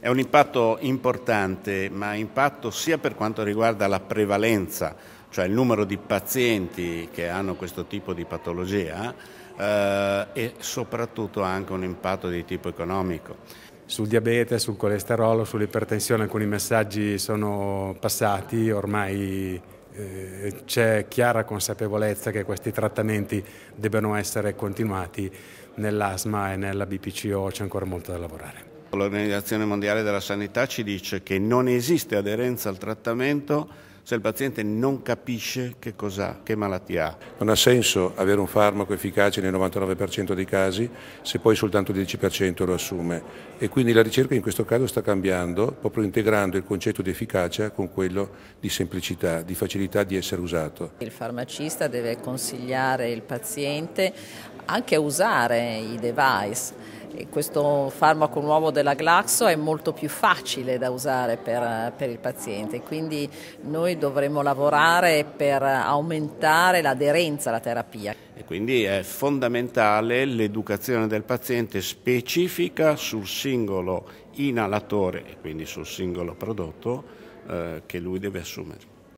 È un impatto importante, ma impatto sia per quanto riguarda la prevalenza, cioè il numero di pazienti che hanno questo tipo di patologia, eh, e soprattutto anche un impatto di tipo economico sul diabete, sul colesterolo, sull'ipertensione alcuni messaggi sono passati, ormai eh, c'è chiara consapevolezza che questi trattamenti debbano essere continuati, nell'asma e nella BPCO c'è ancora molto da lavorare. L'Organizzazione Mondiale della Sanità ci dice che non esiste aderenza al trattamento se il paziente non capisce che, cos'ha, che malattia ha. Non ha senso avere un farmaco efficace nel 99% dei casi se poi soltanto il 10% lo assume e quindi la ricerca in questo caso sta cambiando proprio integrando il concetto di efficacia con quello di semplicità, di facilità di essere usato. Il farmacista deve consigliare il paziente anche a usare i device questo farmaco nuovo della Glaxo è molto più facile da usare per, per il paziente, quindi noi dovremo lavorare per aumentare l'aderenza alla terapia. E quindi è fondamentale l'educazione del paziente specifica sul singolo inalatore e quindi sul singolo prodotto eh, che lui deve assumere.